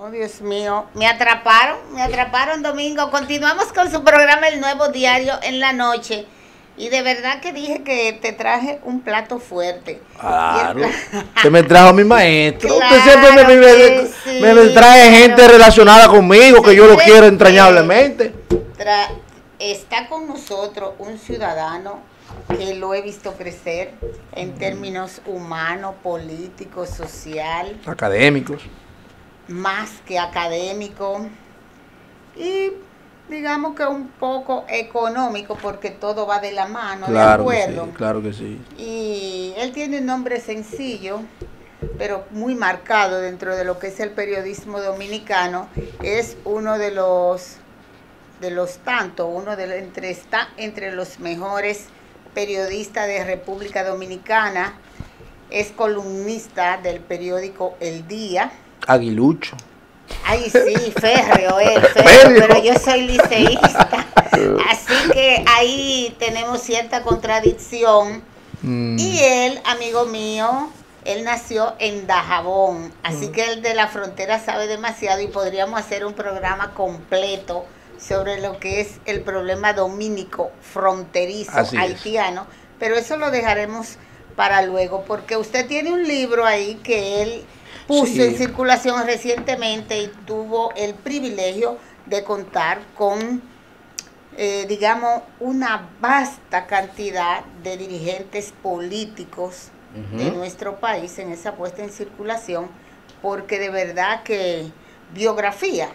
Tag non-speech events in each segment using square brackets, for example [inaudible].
Oh, Dios mío, me atraparon, me atraparon domingo. Continuamos con su programa El Nuevo Diario en la noche. Y de verdad que dije que te traje un plato fuerte. Claro. [laughs] Te me trajo mi maestro. Usted siempre me, trae gente relacionada conmigo, que yo lo quiero entrañablemente. está con nosotros un ciudadano que lo he visto crecer en términos humanos, políticos, sociales. Académicos más que académico y digamos que un poco económico porque todo va de la mano, ¿de acuerdo? Que claro que sí. Y él tiene un nombre sencillo, pero muy marcado dentro de lo que es el periodismo dominicano. Es uno de los de los tantos, uno de entre está entre los mejores periodistas de República Dominicana. Es columnista del periódico El Día aguilucho. Ay, sí, [laughs] férreo, pero yo soy liceísta. [laughs] Así que ahí tenemos cierta contradicción. Mm. Y él, amigo mío, él nació en Dajabón, así mm. que él de la frontera sabe demasiado y podríamos hacer un programa completo sobre lo que es el problema dominico, fronterizo, haitiano, pero eso lo dejaremos para luego, porque usted tiene un libro ahí que él Puso en circulación recientemente y tuvo el privilegio de contar con, eh, digamos, una vasta cantidad de dirigentes políticos de nuestro país en esa puesta en circulación, porque de verdad que biografía.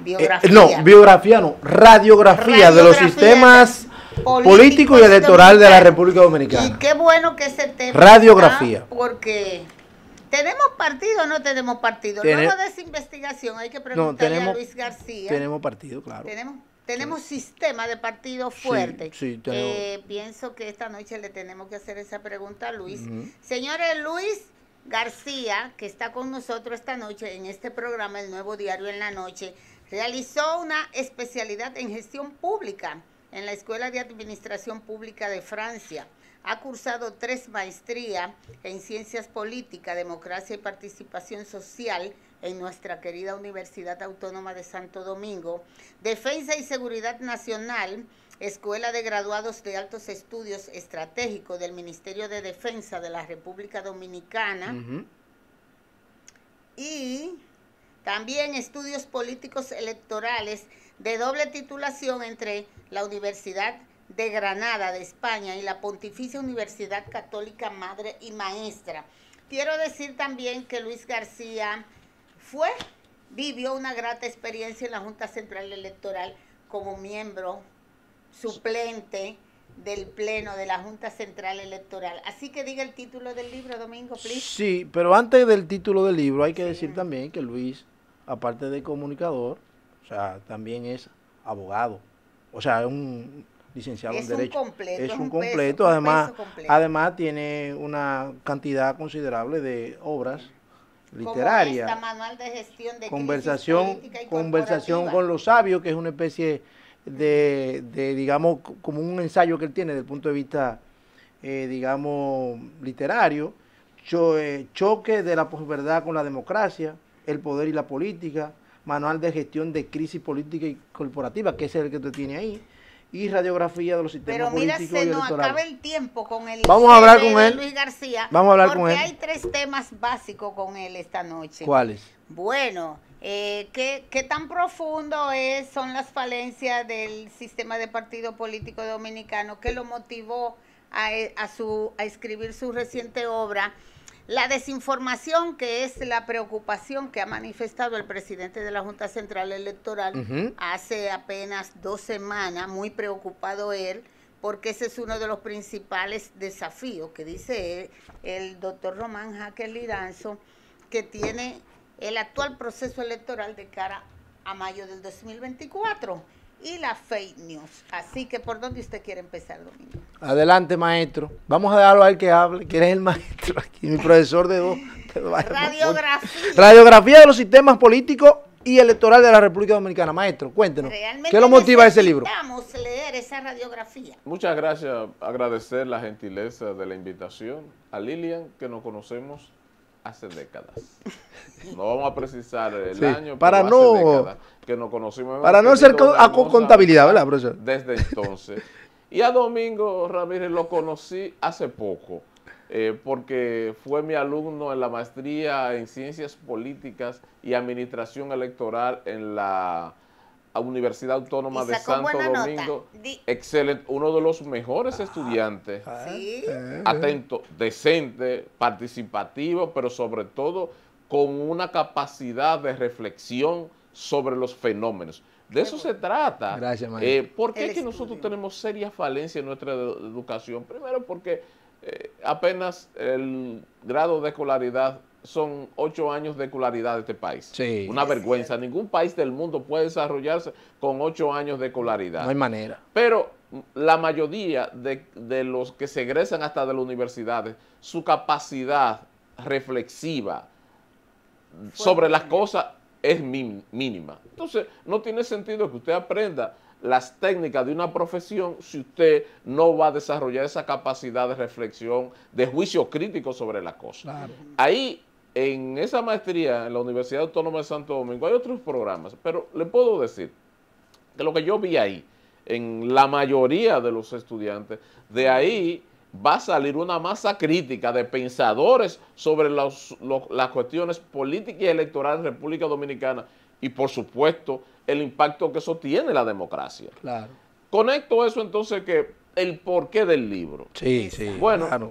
Biografía. Eh, no, biografía no, radiografía, de los sistemas políticos y electoral de la República Dominicana. Y qué bueno que ese tema. Radiografía. Porque ¿Tenemos partido o no tenemos partido? Luego de esa investigación hay que preguntarle a Luis García. Tenemos partido, claro. Tenemos tenemos sistema de partido fuerte. Sí, eh, pienso que esta noche le tenemos que hacer esa pregunta a Luis. Señores, Luis García, que está con nosotros esta noche en este programa, El Nuevo Diario en la Noche, realizó una especialidad en gestión pública en la Escuela de Administración Pública de Francia. Ha cursado tres maestrías en Ciencias Políticas, Democracia y Participación Social en nuestra querida Universidad Autónoma de Santo Domingo, Defensa y Seguridad Nacional, Escuela de Graduados de Altos Estudios Estratégicos del Ministerio de Defensa de la República Dominicana. Y también estudios políticos electorales de doble titulación entre la Universidad de Granada de España y la Pontificia Universidad Católica Madre y Maestra. Quiero decir también que Luis García fue, vivió una grata experiencia en la Junta Central Electoral como miembro suplente del Pleno de la Junta Central Electoral. Así que diga el título del libro, Domingo, please. Sí, pero antes del título del libro hay que decir también que Luis, aparte de comunicador, o sea, también es abogado. O sea, es un licenciado en Derecho. es, un, completo. además, completo. además tiene una cantidad considerable de obras literarias. manual de gestión de conversación, conversación con los sabios, que es una especie de, digamos, como un ensayo que él tiene desde el punto de vista, eh, digamos, literario. Eh, choque de la posverdad con la democracia, el poder y la política, manual de gestión de crisis política y corporativa, que es el que usted tiene ahí, y radiografía de los sistemas Pero mira, se nos acaba el tiempo con el Vamos a hablar con él. Luis García. Vamos a hablar con él. Porque hay tres temas básicos con él esta noche. ¿Cuáles? Bueno, eh, ¿qué, ¿qué, tan profundo es, son las falencias del sistema de partido político dominicano qué lo motivó a, a, su, a escribir su reciente obra? La desinformación, que es la preocupación que ha manifestado el presidente de la Junta Central Electoral hace apenas dos semanas, muy preocupado él, porque ese es uno de los principales desafíos que dice el doctor Román Jaquel Liranzo, que tiene el actual proceso electoral de cara a mayo del 2024 y la fake news. Así que, ¿por dónde usted quiere empezar, Domingo? Adelante, maestro. Vamos a dejarlo al que hable, que es el maestro aquí, mi profesor de dos. [laughs] Radiografía. Radiografía de los sistemas políticos y electoral de la República Dominicana. Maestro, cuéntenos. ¿Qué lo motiva ese libro? Vamos a leer esa radiografía. Muchas gracias. Agradecer la gentileza de la invitación a Lilian, que nos conocemos hace décadas. No vamos a precisar el año, para pero no, hace décadas que nos conocimos. Para no ser contabilidad, ¿verdad, profesor? Desde entonces. y a Domingo Ramírez lo conocí hace poco, eh, porque fue mi alumno en la maestría en Ciencias Políticas y Administración Electoral en la Universidad Autónoma de Santo Domingo. Excelente, uno de los mejores ah, estudiantes. Ah, eh, Atento, decente, participativo, pero sobre todo con una capacidad de reflexión sobre los fenómenos. De eso se trata. Gracias, eh, ¿Por qué que nosotros tenemos serias falencias en nuestra educación? Primero porque eh, apenas el grado de escolaridad son ocho años de escolaridad de este país. Una vergüenza. Ningún país del mundo puede desarrollarse con ocho años de escolaridad. No hay manera. Pero la mayoría de, los que se egresan hasta de las universidades, su capacidad reflexiva sobre las cosas es mínima. Entonces, no tiene sentido que usted aprenda las técnicas de una profesión si usted no va a desarrollar esa capacidad de reflexión, de juicio crítico sobre las cosas. Ahí en esa maestría en la Universidad Autónoma de Santo Domingo hay otros programas, pero le puedo decir que lo que yo vi ahí, en la mayoría de los estudiantes, de ahí va a salir una masa crítica de pensadores sobre las cuestiones políticas y electorales de República Dominicana y por supuesto el impacto que eso tiene la democracia. Claro. Conecto eso entonces que el porqué del libro. Sí, sí. Bueno, claro.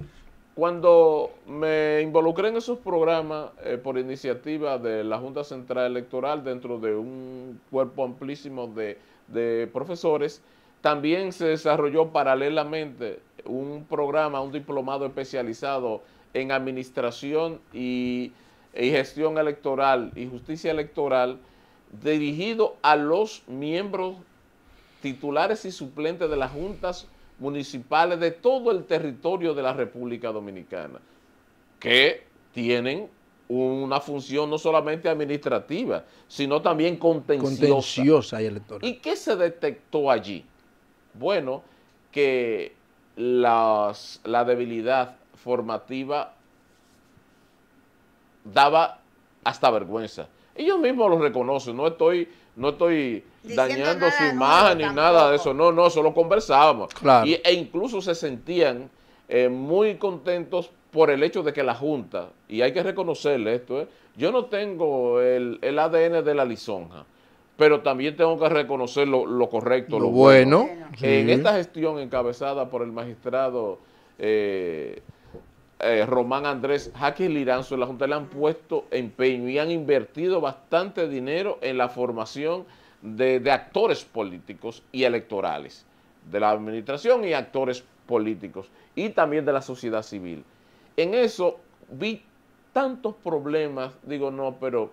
Cuando me involucré en esos programas eh, por iniciativa de la Junta Central Electoral dentro de un cuerpo amplísimo de, profesores, también se desarrolló paralelamente un programa, un diplomado especializado en administración y, y, gestión electoral y justicia electoral dirigido a los miembros titulares y suplentes de las juntas municipales de todo el territorio de la República Dominicana, que tienen una función no solamente administrativa, sino también contenciosa. y electoral. ¿Y qué se detectó allí? Bueno, que la debilidad formativa daba hasta vergüenza. Ellos mismos lo reconocen, no estoy no estoy dañando su imagen ni nada de eso. No, no, solo conversábamos. Y, e incluso se sentían eh, muy contentos por el hecho de que la Junta, y hay que reconocerle esto, eh, yo no tengo el, ADN de la lisonja, pero también tengo que reconocer lo, correcto, lo, bueno. En esta gestión encabezada por el magistrado... Eh, eh, Román Andrés jaque Liranzo en la Junta le han puesto empeño y han invertido bastante dinero en la formación de, actores políticos y electorales, de la administración y actores políticos y también de la sociedad civil. En eso vi tantos problemas, digo, no, pero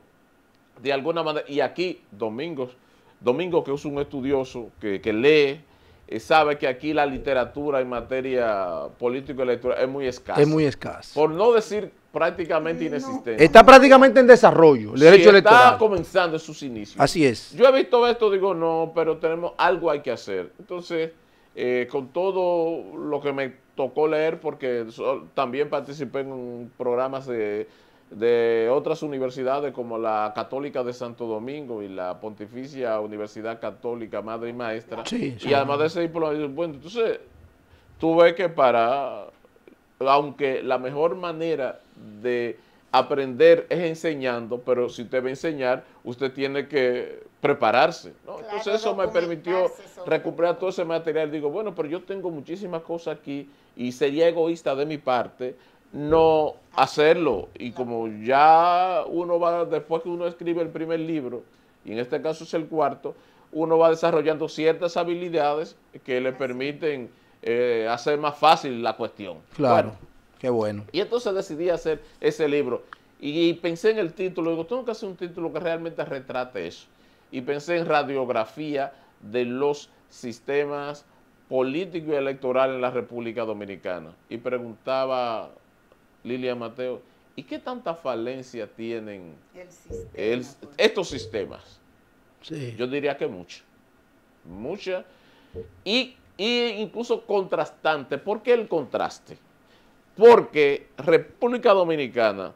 de alguna manera, y aquí Domingos, Domingo que es un estudioso que lee, eh, sabe que aquí la literatura en materia político-electoral es muy escasa. Es muy escasa. Por no decir prácticamente inexistente. Está prácticamente en desarrollo el derecho está electoral. Está comenzando sus inicios. Así es. Yo he visto esto, digo, no, pero tenemos algo hay que hacer. Entonces, eh, con todo lo que me tocó leer, porque también participé en un programas de de otras universidades como la Católica de Santo Domingo y la Pontificia Universidad Católica Madre y Maestra. y además de ese diploma, bueno, entonces tuve que para, aunque la mejor manera de aprender es enseñando, pero si usted va a enseñar, usted tiene que prepararse. entonces eso me permitió recuperar todo ese material. Digo, bueno, pero yo tengo muchísimas cosas aquí y sería egoísta de mi parte no hacerlo. Y como ya uno va, después que uno escribe el primer libro, y en este caso es el cuarto, uno va desarrollando ciertas habilidades que le permiten eh, hacer más fácil la cuestión. Claro, qué bueno. Y entonces decidí hacer ese libro. Y, pensé en el título, digo, tengo que hacer un título que realmente retrate eso. Y pensé en radiografía de los sistemas político y electoral en la República Dominicana. Y preguntaba Lilia Mateo, ¿y qué tanta falencia tienen pues. estos sistemas? Yo diría que mucha, mucha, y, incluso contrastante. ¿Por qué el contraste? Porque República Dominicana,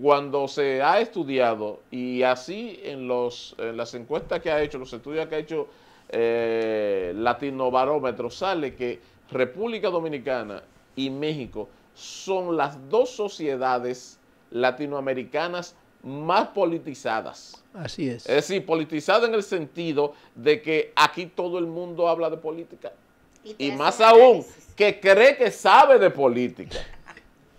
cuando se ha estudiado, y así en, las encuestas que ha hecho, los estudios que ha hecho eh, Latino Barómetro, sale que República Dominicana y México son las dos sociedades latinoamericanas más politizadas. Así es. Es decir, politizadas en el sentido de que aquí todo el mundo habla de política. Y, más aún, que cree que sabe de política.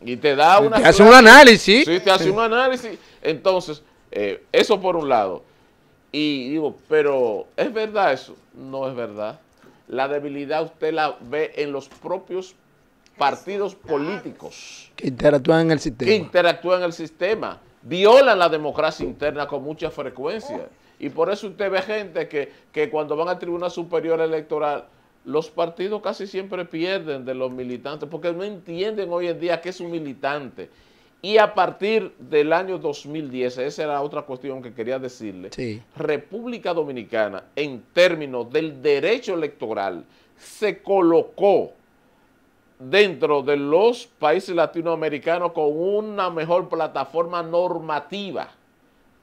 Y te da una... hace un análisis. Sí, te hace un análisis. Entonces, eh, eso por un lado. Y digo, pero ¿es verdad eso? No es verdad. La debilidad usted la ve en los propios partidos políticos. Que interactúan en el sistema. Que interactúan en el sistema. Violan la democracia interna con mucha frecuencia. Y por eso usted ve gente que, cuando van al Tribunal Superior Electoral, los partidos casi siempre pierden de los militantes, porque no entienden hoy en día qué es un militante. Y a partir del año 2010, esa era otra cuestión que quería decirle, República Dominicana, en términos del derecho electoral, se colocó dentro de los países latinoamericanos con una mejor plataforma normativa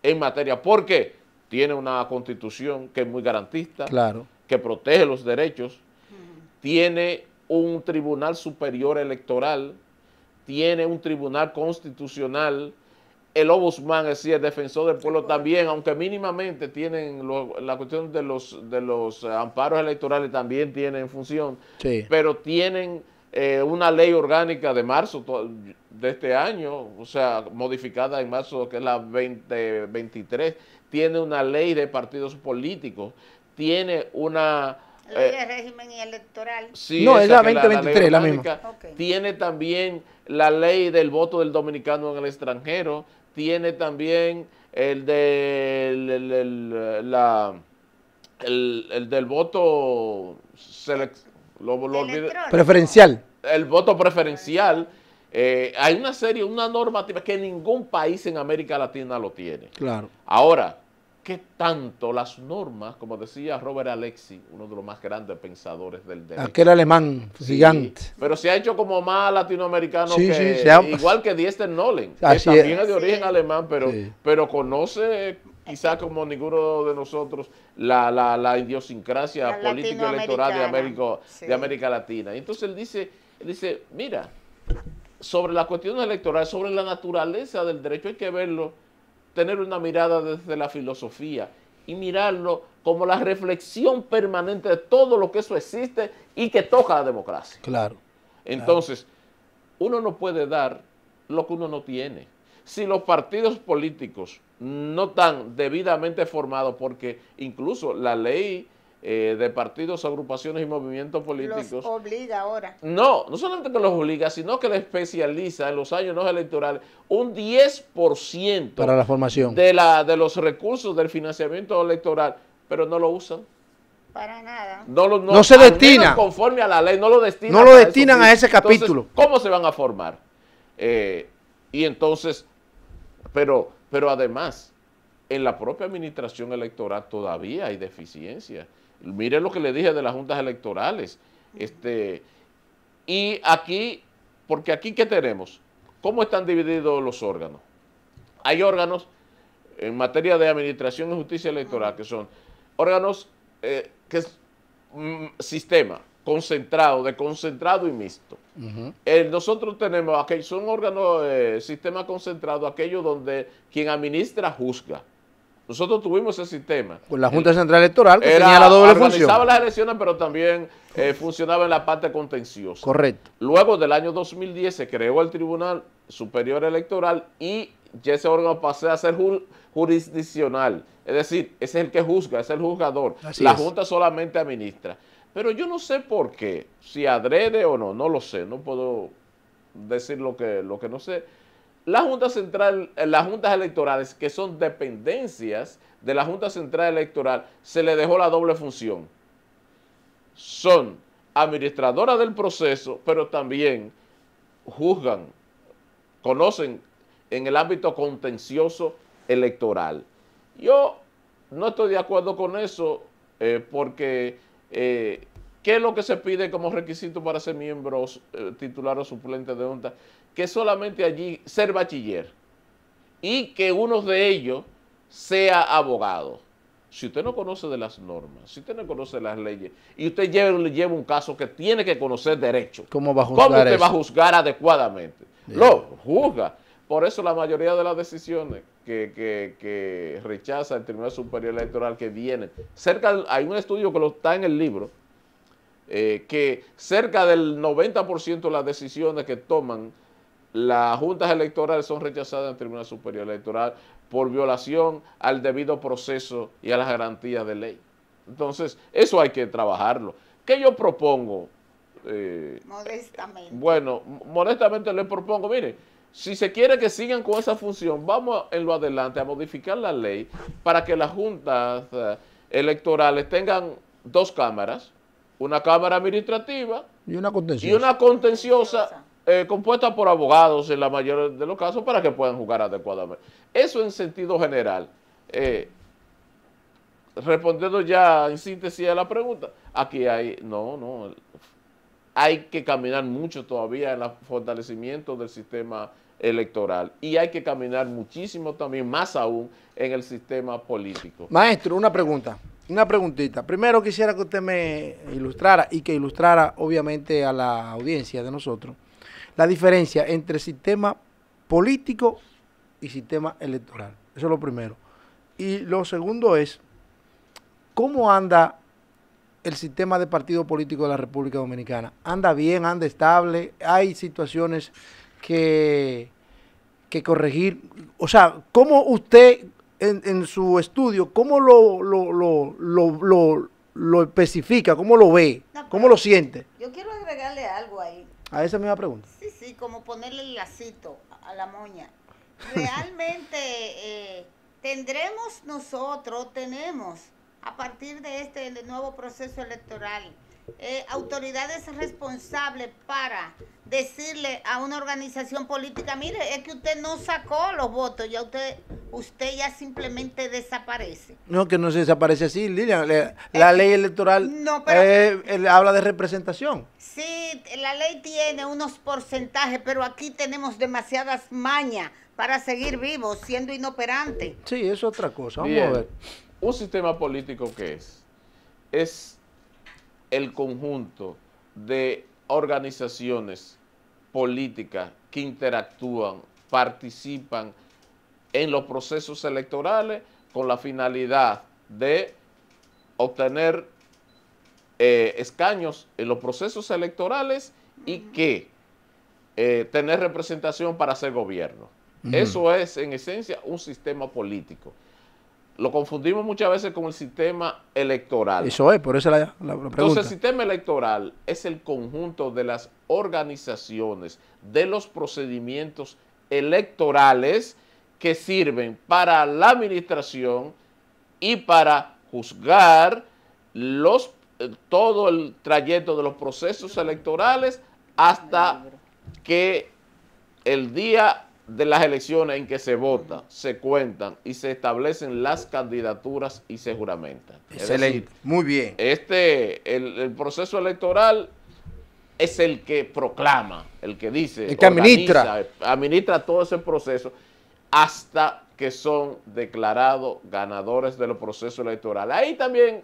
en materia. porque Tiene una constitución que es muy garantista, claro. que protege los derechos, tiene un tribunal superior electoral, tiene un tribunal constitucional, el Ombudsman, es el defensor del pueblo también, aunque mínimamente tienen la cuestión de los, de los eh, amparos electorales, también tienen función, pero tienen eh, una ley orgánica de marzo de este año, o sea, modificada en marzo, que es la 2023, tiene una ley de partidos políticos, tiene una... Ley de eh, régimen electoral. Sí, es la 2023, la, misma. Tiene también la ley del voto del dominicano en el extranjero, tiene también el de el, la, el del voto selectivo lo, preferencial. El voto preferencial. Eh, hay una serie, una normativa que ningún país en América Latina lo tiene. Claro. Ahora, ¿qué tanto las normas, como decía Robert Alexi, uno de los más grandes pensadores del derecho? Aquel alemán gigante. Pero se ha hecho como más latinoamericano que, igual que Diester Nolen, que también es de origen alemán, pero, pero conoce quizá como ninguno de nosotros, la, la, idiosincrasia política político-electoral de, América, de América Latina. Entonces él dice, él dice, mira, sobre la cuestión electoral, sobre la naturaleza del derecho, hay que verlo, tener una mirada desde la filosofía y mirarlo como la reflexión permanente de todo lo que eso existe y que toca la democracia. Claro. Entonces, uno no puede dar lo que uno no tiene si los partidos políticos no están debidamente formados, porque incluso la ley eh, de partidos, agrupaciones y movimientos políticos... Los obliga ahora. No, no solamente que los obliga, sino que le especializa en los años no electorales un 10% para la formación de, la, de los recursos del financiamiento electoral, pero no lo usan. Para nada. No, lo, no, se destina. Conforme a la ley, no lo destinan. No lo destinan a, ese capítulo. ¿Cómo se van a formar? Eh, y entonces pero, además, en la propia administración electoral todavía hay deficiencias. Mire lo que le dije de las juntas electorales. Este, y aquí, porque aquí ¿qué tenemos? ¿Cómo están divididos los órganos? Hay órganos en materia de administración y justicia electoral que son órganos eh, que es mm, sistema, concentrado, de concentrado y mixto. nosotros tenemos, aquellos, son órganos, eh, sistema concentrado, aquello donde quien administra juzga. Nosotros tuvimos ese sistema. Con la Junta Central Electoral, Era, tenía la doble función. las elecciones, pero también eh, funcionaba en la parte contenciosa. Correcto. Luego del año 2010 se creó el Tribunal Superior Electoral y ese órgano pasó a ser jurisdiccional. Es decir, es el que juzga, es el juzgador. la Junta solamente administra. Pero yo no sé por qué, si adrede o no, no lo sé, no puedo decir lo que, lo que no sé. La Junta Central, eh, las juntas electorales, que son dependencias de la Junta Central Electoral, se le dejó la doble función. Son administradoras del proceso, pero también juzgan, conocen en el ámbito contencioso electoral. Yo no estoy de acuerdo con eso eh, porque eh, ¿Qué es lo que se pide como requisito para ser miembro eh, titular o suplente de UNTA? Que solamente allí ser bachiller y que uno de ellos sea abogado. Si usted no conoce de las normas, si usted no conoce las leyes y usted lleva, lleva un caso que tiene que conocer derecho, ¿cómo, va a juzgar ¿cómo usted va a juzgar adecuadamente? Lo juzga por eso la mayoría de las decisiones que, rechaza el Tribunal Superior Electoral que viene cerca, hay un estudio que lo está en el libro, eh, que cerca del 90% de las decisiones que toman las juntas electorales son rechazadas en el Tribunal Superior Electoral por violación al debido proceso y a las garantías de ley. Entonces, eso hay que trabajarlo. ¿Qué yo propongo? Eh, modestamente. Bueno, modestamente le propongo, mire, si se quiere que sigan con esa función, vamos en lo adelante a modificar la ley para que las juntas eh, electorales tengan dos cámaras, una cámara administrativa y una contenciosa, eh, compuesta por abogados en la mayoría de los casos para que puedan jugar adecuadamente. Eso en sentido general. Eh, respondiendo ya en síntesis a la pregunta, aquí hay, no, no, hay que caminar mucho todavía en el fortalecimiento del sistema electoral y hay que caminar muchísimo también, más aún, en el sistema político. Maestro, una pregunta, una preguntita. Primero quisiera que usted me ilustrara y que ilustrara obviamente a la audiencia de nosotros la diferencia entre sistema político y sistema electoral. Eso es lo primero. Y lo segundo es, ¿cómo anda el sistema de partido político de la República Dominicana. Anda bien, anda estable, hay situaciones que, que corregir. O sea, ¿cómo usted en, en su estudio, cómo lo, lo, lo, lo, especifica, cómo lo ve, cómo lo siente? Yo quiero agregarle algo ahí. A esa misma pregunta. Sí, sí, como ponerle el lacito a la moña. Realmente [laughs] eh, tendremos nosotros, tenemos a partir de este nuevo proceso electoral. Eh, autoridades responsables para decirle a una organización política, mire, es que usted no sacó los votos, ya usted usted ya simplemente desaparece. No, que no se desaparece así, Lilian. Eh, la ley electoral eh, habla de representación. Sí, la ley tiene unos porcentajes, pero aquí tenemos demasiadas mañas para seguir vivos, siendo inoperantes. Sí, es otra cosa. Vamos a ver un sistema político que es, es el conjunto de organizaciones políticas que interactúan, participan en los procesos electorales con la finalidad de obtener eh, escaños en los procesos electorales y que eh, tener representación para hacer gobierno. Eso es, en esencia, un sistema político lo confundimos muchas veces con el sistema electoral. Eso es, por eso la, pregunta. Entonces, el sistema electoral es el conjunto de las organizaciones, de los procedimientos electorales que sirven para la administración y para juzgar los, eh, todo el trayecto de los procesos electorales hasta que el día de las elecciones en que se vota, se cuentan y se establecen las candidaturas y se juramentan. Excelente, muy bien. Este, el, proceso electoral es el que proclama, el que dice, el que administra. administra todo ese proceso hasta que son declarados ganadores del proceso electoral. Ahí también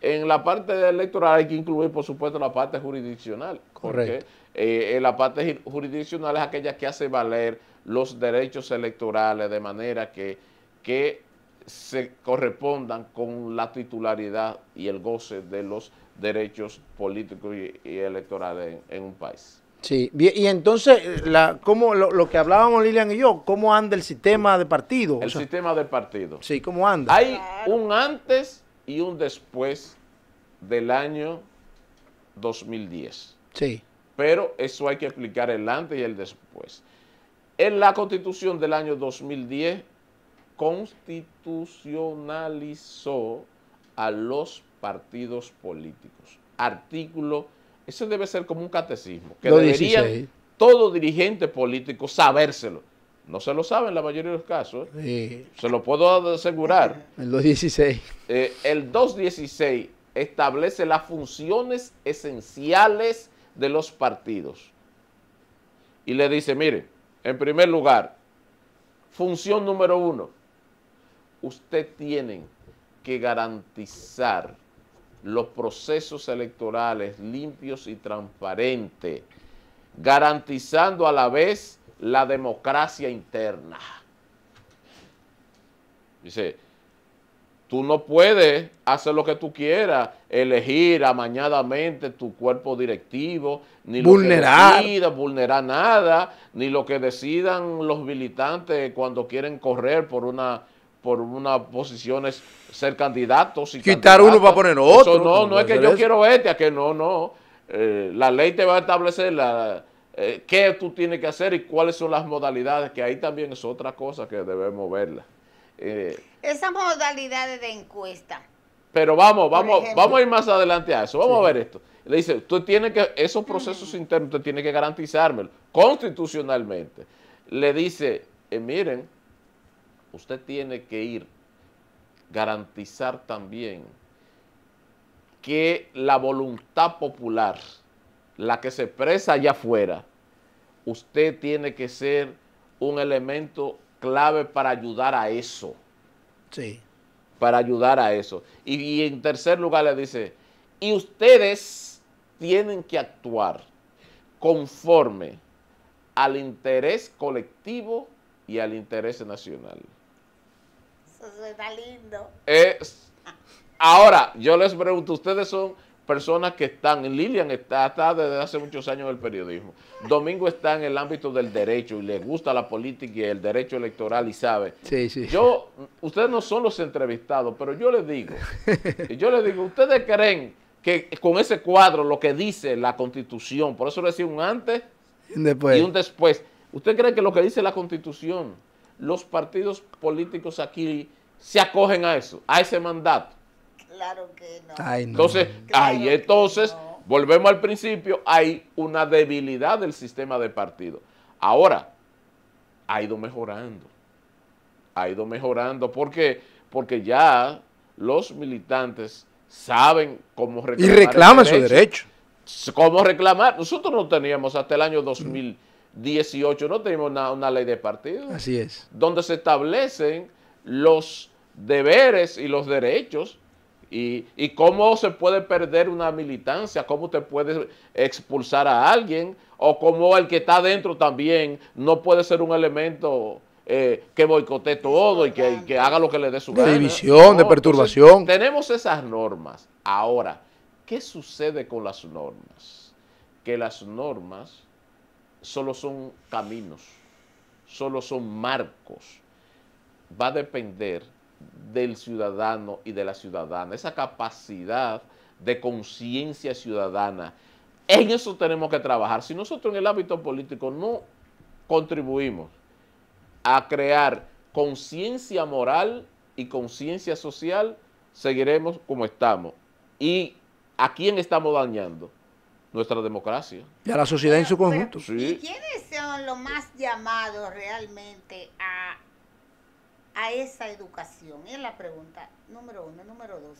en la parte electoral hay que incluir, por supuesto, la parte jurisdiccional. Correcto. Porque eh, la parte jurisdiccional es aquella que hace valer los derechos electorales de manera que, que se correspondan con la titularidad y el goce de los derechos políticos y, electorales en, un país. Sí, y entonces, eh, la, como lo, que hablábamos Lilian y yo, ¿cómo anda el sistema de partido? El sistema de partido. Sí, ¿cómo anda? Hay un antes y un después del año 2010. Sí. Pero eso hay que explicar el antes y el después. En la constitución del año 2010 constitucionalizó a los partidos políticos. Artículo, ese debe ser como un catecismo, que debería todo dirigente político sabérselo. No se lo sabe en la mayoría de los casos. Se lo puedo asegurar. El 216. Eh, el 216 establece las funciones esenciales de los partidos. Y le dice, mire, en primer lugar, función número uno, usted tiene que garantizar los procesos electorales limpios y transparentes, garantizando a la vez la democracia interna. Dice, tú no puedes hacer lo que tú quieras, elegir amañadamente tu cuerpo directivo, ni vulnerar. nada, ni lo que decidan los militantes cuando quieren correr por una por ser candidatos. Y Quitar uno para poner otro. no, no, es que yo quiero este, a que no, no. Eh, la ley te va a establecer la, eh, qué tú tienes que hacer y cuáles son las modalidades, que ahí también es otra cosa que debemos verla. Eh, Esas modalidades de encuesta. Pero vamos, vamos, vamos a ir más adelante a eso. Vamos a ver esto. Le dice, usted tiene que, esos procesos internos, usted tiene que garantizarme constitucionalmente. Le dice, eh, miren, usted tiene que ir garantizar también que la voluntad popular, la que se expresa allá afuera, usted tiene que ser un elemento clave para ayudar a eso. Sí. Para ayudar a eso. Y, en tercer lugar le dice, y ustedes tienen que actuar conforme al interés colectivo y al interés nacional. Eso suena lindo. ahora, yo les pregunto, ustedes son personas que están, Lilian está, desde hace muchos años en el periodismo, Domingo está en el ámbito del derecho y le gusta la política y el derecho electoral y sabe. Sí, sí. Yo, ustedes no son los entrevistados, pero yo les digo, yo les digo, ustedes creen que con ese cuadro lo que dice la constitución, por eso le decía un antes después. y un después, ¿usted cree que lo que dice la constitución, los partidos políticos aquí se acogen a eso, a ese mandato? Claro que no. Entonces, ahí entonces, volvemos al principio, hay una debilidad del sistema de partido. Ahora, ha ido mejorando. Ha ido mejorando. ¿Por Porque ya los militantes saben cómo reclamar. Y reclaman su derecho. ¿Cómo reclamar? Nosotros no teníamos hasta el año 2018, no teníamos una, una ley de partido. Así es. Donde se establecen los deberes y los derechos y, cómo se puede perder una militancia, cómo te puede expulsar a alguien, o cómo el que está dentro también no puede ser un elemento eh, que boicote todo y que, haga lo que le dé su de división, de perturbación. tenemos esas normas. Ahora, ¿qué sucede con las normas? Que las normas solo son caminos, solo son marcos. Va a depender del ciudadano y de la ciudadana, esa capacidad de conciencia ciudadana. En eso tenemos que trabajar. Si nosotros en el ámbito político no contribuimos a crear conciencia moral y conciencia social, seguiremos como estamos. ¿Y a quién estamos dañando? Nuestra democracia. Y a la sociedad en su conjunto. quiénes son los más llamados realmente a a esa educación? Es la pregunta número uno. Número dos,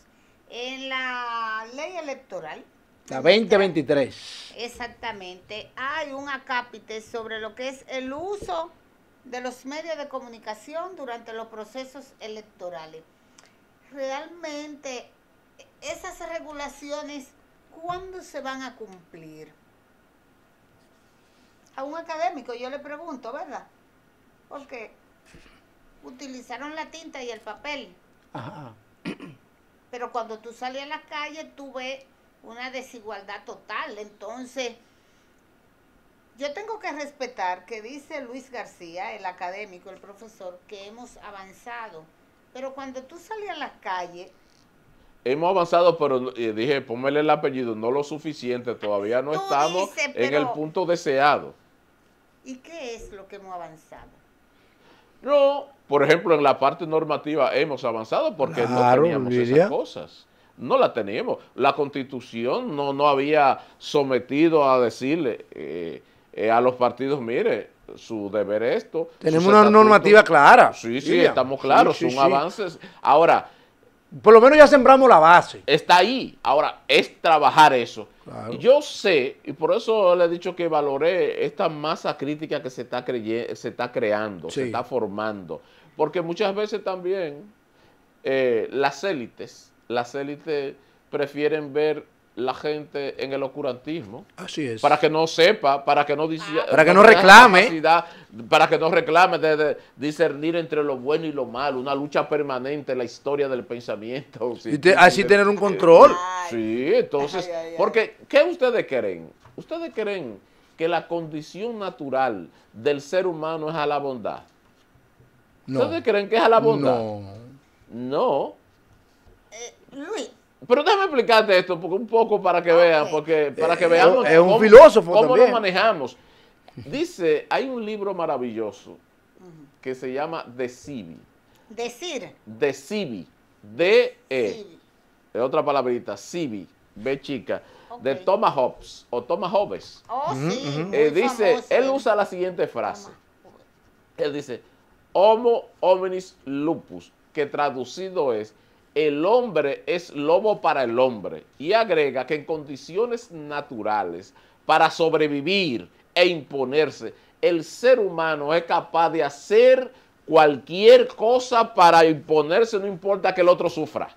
en la ley electoral. La 2023. Exactamente. Hay un acápite sobre lo que es el uso de los medios de comunicación durante los procesos electorales. Realmente, esas regulaciones, ¿cuándo se van a cumplir? A un académico yo le pregunto, ¿verdad? Porque utilizaron la tinta y el papel. Ajá. Pero cuando tú salías a la calle, tuve una desigualdad total. Entonces, yo tengo que respetar que dice Luis García, el académico, el profesor, que hemos avanzado. Pero cuando tú salías a la calle... Hemos avanzado, pero eh, dije, pónmele el apellido, no lo suficiente, todavía no estamos en el punto deseado. ¿Y qué es lo que hemos avanzado? No, por ejemplo, en la parte normativa hemos avanzado porque no teníamos esas cosas. No la teníamos. La constitución no, no había sometido a decirle eh, eh, a los partidos, mire, su deber esto. Tenemos una normativa clara. Sí, sí, estamos claros, son avances. Ahora... Por lo menos ya sembramos la base. Está ahí. Ahora, es trabajar eso. Yo sé, y por eso le he dicho que valoré esta masa crítica que se está, se está creando, se está formando porque muchas veces también eh, las élites, las élites prefieren ver la gente en el oscurantismo. Así es. Para que no sepa, para que no ah. para que no reclame, para que no reclame de, discernir entre lo bueno y lo malo, una lucha permanente en la historia del pensamiento. así tener un control. Sí, entonces, porque ¿qué ustedes creen? Ustedes creen que la condición natural del ser humano es a la bondad. ¿Ustedes creen que es a la bondad? No. No. Eh, Pero déjame explicarte esto un poco para que ah, vean, porque para que eh, veamos es un cómo, filósofo cómo lo manejamos. Dice, hay un libro maravilloso que se llama De Civi. Decir. De Civi. De e Es otra palabrita, Civi, Ve chica. De Thomas Hobbes o Thomas Hobbes. Oh, sí, eh, dice, él usa la siguiente frase. Él dice, Homo hominis lupus, que traducido es el hombre es lobo para el hombre. Y agrega que en condiciones naturales, para sobrevivir e imponerse, el ser humano es capaz de hacer cualquier cosa para imponerse, no importa que el otro sufra,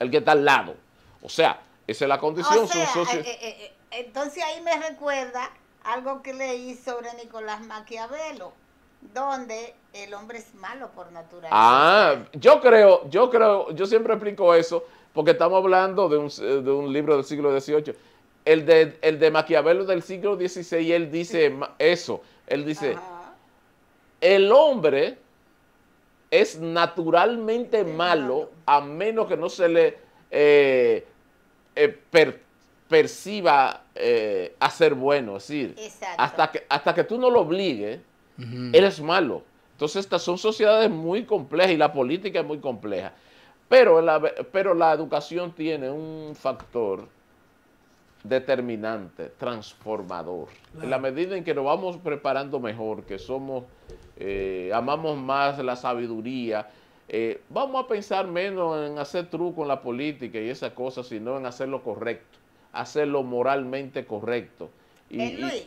el que está al lado. O sea, esa es la condición. Eh, eh, eh, entonces ahí me recuerda algo que leí sobre Nicolás Maquiavelo donde el hombre es malo por naturaleza. Ah, yo creo, yo creo, yo siempre explico eso, porque estamos hablando de un, de un libro del siglo XVIII. El de, el de Maquiavelo del siglo XVI, él dice eso, él dice, el hombre es naturalmente malo, a menos que no se le eh, eh, perciba eh, a ser bueno, es decir, hasta que, hasta que tú no lo obligues, eres malo. Entonces estas son sociedades muy complejas y la política es muy compleja. Pero la, pero la educación tiene un factor determinante, transformador. En la medida en que nos vamos preparando mejor, que somos, eh, amamos más la sabiduría, eh, vamos a pensar menos en hacer truco en la política y esas cosas, sino en hacerlo correcto, hacerlo moralmente correcto.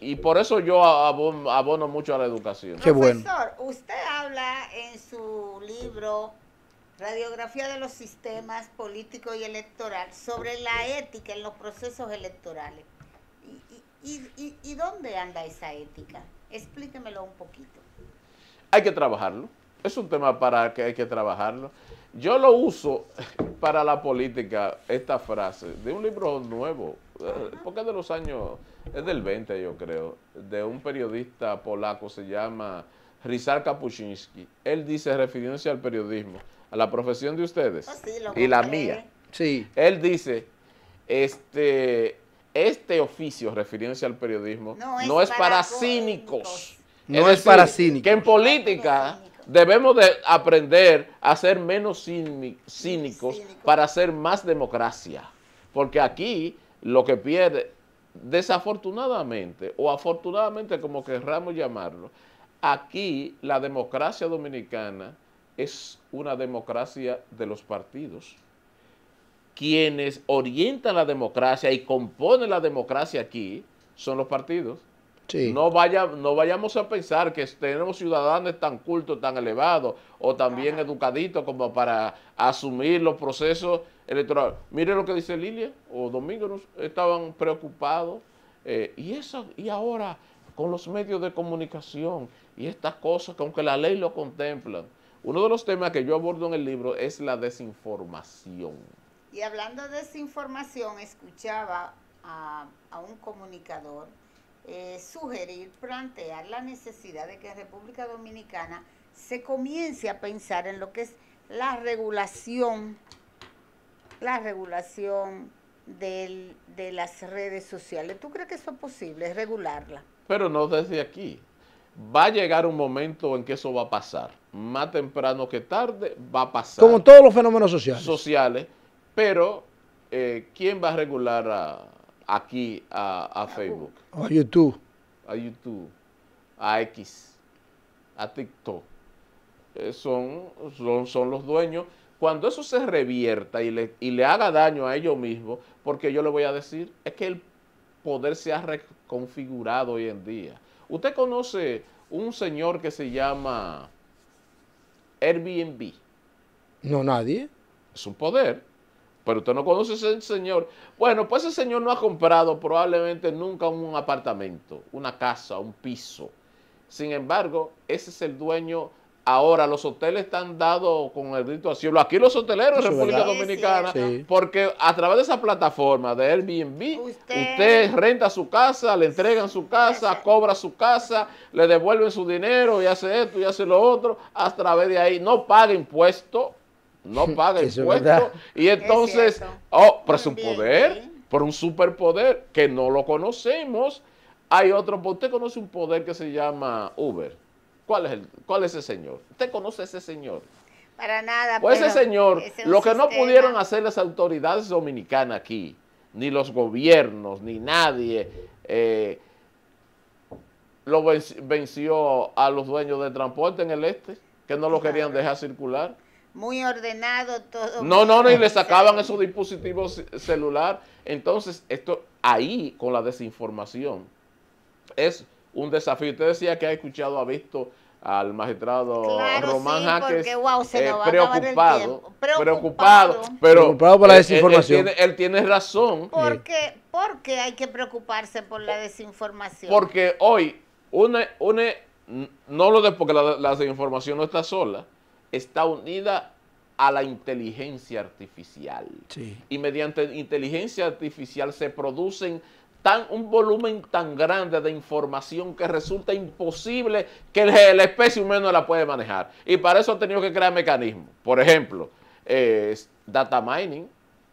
Y, por eso yo abono, mucho a la educación. Profesor, usted habla en su libro Radiografía de los Sistemas políticos y Electoral sobre la ética en los procesos electorales. ¿Y, dónde anda esa ética? Explíquemelo un poquito. Hay que trabajarlo. Es un tema para que hay que trabajarlo. Yo lo uso [laughs] para la política, esta frase, de un libro nuevo, eh, porque de los años es del 20 yo creo, de un periodista polaco, se llama Ryszard Kapuscinski. Él dice, refiriéndose al periodismo, a la profesión de ustedes ah, y la mía. Sí. Él dice, este, este oficio, refiriéndose al periodismo, no es, para, cínicos. No es, para cínicos. Que en política debemos de aprender a ser menos cínicos para hacer más democracia. Porque aquí lo que pierde, desafortunadamente o afortunadamente, como querramos llamarlo, aquí la democracia dominicana es una democracia de los partidos. Quienes orientan la democracia y componen la democracia aquí son los partidos. No, vaya, no vayamos a pensar que tenemos ciudadanos tan cultos, tan elevados o tan bien educaditos como para asumir los procesos electoral. Mire lo que dice Lilia o Domingo, estaban preocupados. Eh, y, eso, y ahora con los medios de comunicación y estas cosas, que aunque la ley lo contempla, uno de los temas que yo abordo en el libro es la desinformación. Y hablando de desinformación, escuchaba a, un comunicador eh, sugerir, plantear la necesidad de que República Dominicana se comience a pensar en lo que es la regulación la regulación del, de las redes sociales. ¿Tú crees que eso es posible, regularla? Pero no desde aquí. Va a llegar un momento en que eso va a pasar. Más temprano que tarde va a pasar. Como todos los fenómenos sociales. Sociales, pero eh, ¿quién va a regular aquí a, a Facebook? A YouTube. A YouTube, a X, a TikTok. Eh, son, son, son los dueños cuando eso se revierta y le, haga daño a ellos mismos, porque yo le voy a decir, es que el poder se ha reconfigurado hoy en día. Usted conoce un señor que se llama Airbnb. No, nadie. Es un poder. Pero usted no conoce ese señor. Bueno, pues ese señor no ha comprado probablemente nunca un apartamento, una casa, un piso. Sin embargo, ese es el dueño Ahora, los hoteles están dados con el dito a cielo. Aquí los hoteleros de República Dominicana, porque a través de esa plataforma de Airbnb, usted, renta su casa, le entregan su casa, cobra su casa, le devuelven su dinero y hace esto y hace lo otro. A través de ahí no paga impuesto, no [laughs] paga impuesto Y entonces, oh, pero es un poder, por un superpoder que no lo conocemos. Hay otro, usted conoce un poder que se llama Uber. ¿Cuál es, el, ¿Cuál es ese señor? ¿Usted conoce a ese señor? Para nada. Pues ese señor, lo que no pudieron hacer las autoridades dominicanas aquí, ni los gobiernos, ni nadie, eh, lo venció a los dueños de transporte en el este, que no lo querían dejar circular. Muy ordenado todo. No, no, no, y le [laughs] sacaban esos dispositivos celular. Entonces, esto ahí con la desinformación es un desafío. Usted decía que ha escuchado, ha visto al magistrado Román preocupado, preocupado, preocupado, pero por la desinformación. Él, tiene, razón. Porque, porque hay que preocuparse por la desinformación. Porque hoy une, no lo de porque la, la desinformación no está sola, está unida a la inteligencia artificial. Y mediante inteligencia artificial se producen un volumen tan grande de información que resulta imposible que la especie humana la puede manejar. Y para eso ha tenido que crear mecanismos. Por ejemplo, data mining.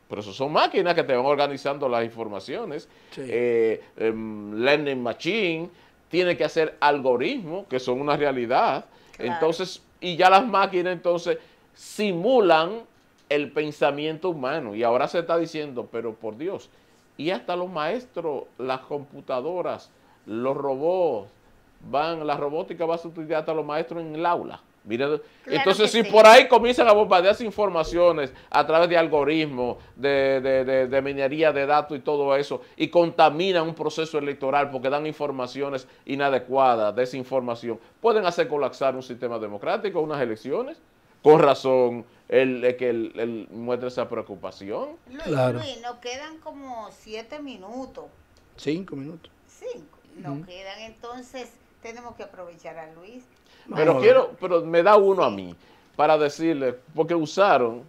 Pero eso son máquinas que te van organizando las informaciones. Eh, em, learning machine tiene que hacer algoritmos que son una realidad. Entonces, y ya las máquinas entonces simulan el pensamiento humano. Y ahora se está diciendo, pero por Dios, y hasta los maestros, las computadoras, los robots, van, la robótica va a sustituir hasta los maestros en el aula. Mira, entonces, si por ahí comienzan a bombardearse informaciones a través de algoritmos, de, de, de, minería de datos y todo eso, y contaminan un proceso electoral porque dan informaciones inadecuadas, desinformación, pueden hacer colapsar un sistema democrático, unas elecciones con razón el, que él, muestre muestra esa preocupación. Luis, Luis, nos quedan como siete minutos. Cinco minutos. Cinco. Nos quedan entonces, tenemos que aprovechar a Luis. Pero quiero, pero me da uno a mí para decirle, porque usaron,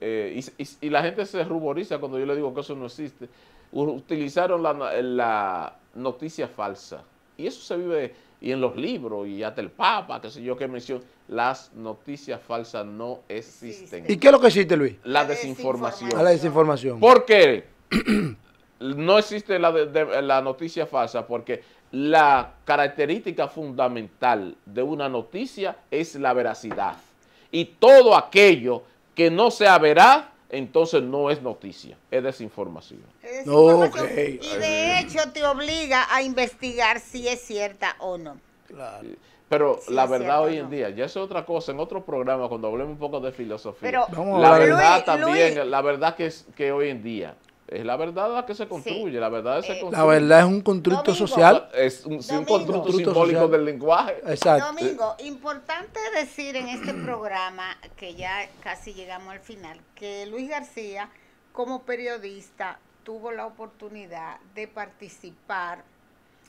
eh, y, la gente se ruboriza cuando yo le digo que eso no existe, utilizaron la, la noticia falsa. Y eso se vive y en los libros y hasta el Papa, que sé yo qué mención, las noticias falsas no existen. ¿Y qué es lo que existe, Luis? La, desinformación. La desinformación. ¿Por qué? [clears throat] no existe la, la noticia falsa porque la característica fundamental de una noticia es la veracidad. Y todo aquello que no sea veraz entonces no es noticia, es desinformación. Y de hecho te obliga a investigar si es cierta o no. Pero la verdad hoy en día, ya es otra cosa, en otro programa cuando hablemos un poco de filosofía, la verdad también, la verdad que, es, que hoy en día es la verdad la que se construye, la verdad se eh, construye. La verdad es un constructo social. Es un, constructo simbólico del lenguaje. Exacto. Domingo, importante decir en este programa, que ya casi llegamos al final, que Luis García, como periodista, tuvo la oportunidad de participar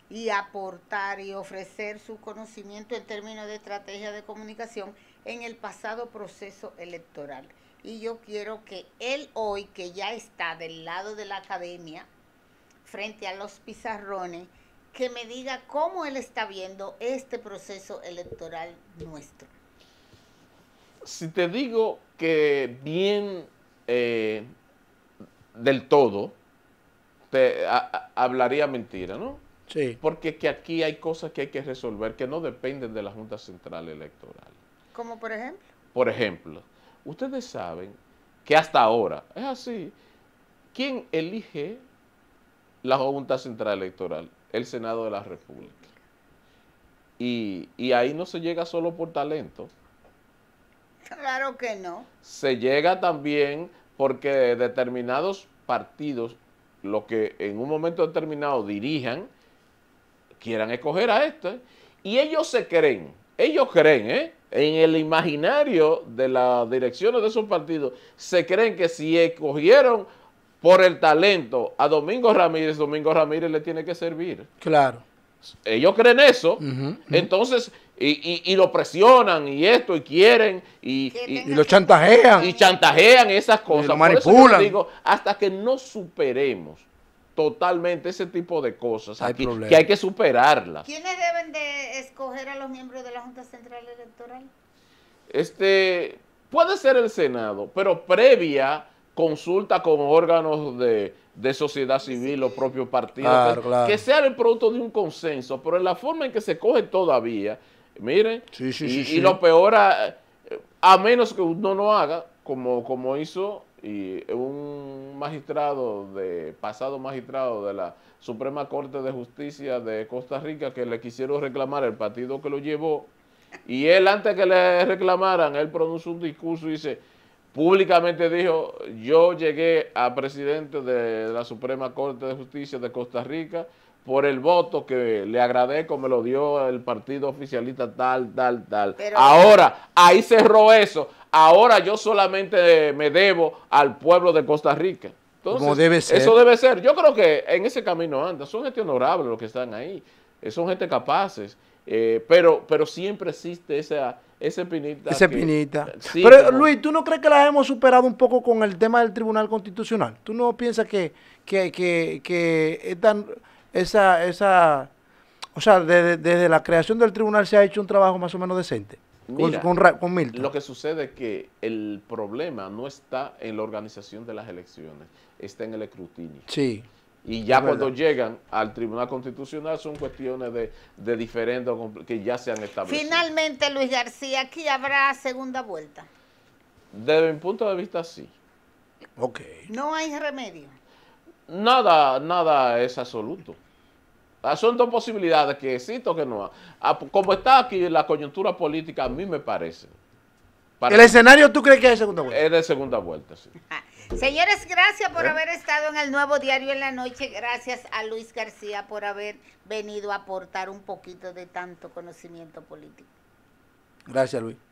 y aportar y ofrecer su conocimiento en términos de estrategia de comunicación en el pasado proceso electoral. Y yo quiero que él hoy, que ya está del lado de la academia, frente a los pizarrones, que me diga cómo él está viendo este proceso electoral nuestro. Si te digo que bien eh, del todo, te hablaría mentira, ¿no? Sí. Porque que aquí hay cosas que hay que resolver que no dependen de la Junta Central Electoral. ¿Cómo, por ejemplo? Por ejemplo, Ustedes saben que hasta ahora es así. ¿Quién elige la Junta Central Electoral? El Senado de la República. Y, ahí no se llega solo por talento. Claro que no. Se llega también porque determinados partidos, lo que en un momento determinado dirijan, quieran escoger a este. Y ellos se creen ellos creen, ¿eh? en el imaginario de las direcciones de esos partidos, se creen que si escogieron por el talento a Domingo Ramírez, Domingo Ramírez le tiene que servir. Claro. Ellos creen eso, entonces, y, y, lo presionan y esto, y quieren, y, lo chantajean. Y chantajean esas cosas. Y lo manipulan. hasta que no superemos Totalmente, ese tipo de cosas que hay que superarlas. ¿Quiénes deben de escoger a los miembros de la Junta Central Electoral? Este, puede ser el Senado, pero previa consulta con órganos de, sociedad civil, o los propios partidos, que, sea el producto de un consenso, pero en la forma en que se coge todavía, miren, y, lo peor, eh, a, menos que uno no haga, como, como hizo y un magistrado, de pasado magistrado de la Suprema Corte de Justicia de Costa Rica que le quisieron reclamar el partido que lo llevó y él antes que le reclamaran, él pronunció un discurso y dice, públicamente dijo, yo llegué a presidente de la Suprema Corte de Justicia de Costa Rica por el voto que le agradezco, me lo dio el partido oficialista tal, tal, tal. Ahora, ahí cerró eso ahora yo solamente eh, me debo al pueblo de Costa Rica. Entonces, Como debe ser. Eso debe ser. Yo creo que en ese camino anda. Son gente honorable los que están ahí. Eh, son gente capaces. Eh, pero, pero siempre existe esa, esa pinita. Esa pinita. pero Luis, ¿tú no crees que la hemos superado un poco con el tema del Tribunal Constitucional? ¿Tú no piensas que, que, que esa, esa, o sea, desde la creación del tribunal se ha hecho un trabajo más o menos decente? Lo que sucede es que el problema no está en la organización de las elecciones, está en el escrutinio. Sí. Y ya cuando llegan al Tribunal Constitucional son cuestiones de, de diferentes que ya se han establecido. Finalmente, Luis García, aquí habrá segunda vuelta. Desde mi punto de vista, sí. Ok. No hay remedio. Nada, nada es absoluto. Ah, son dos posibilidades que existe o que no. Ah, pues, como está aquí la coyuntura política, a mí me parece. ¿El escenario tú crees que es de segunda vuelta? Es de segunda vuelta, sí. Ah, señores, gracias por haber estado en el nuevo diario en la noche. Gracias a Luis García por haber venido a aportar un poquito de tanto conocimiento político. Gracias, Luis.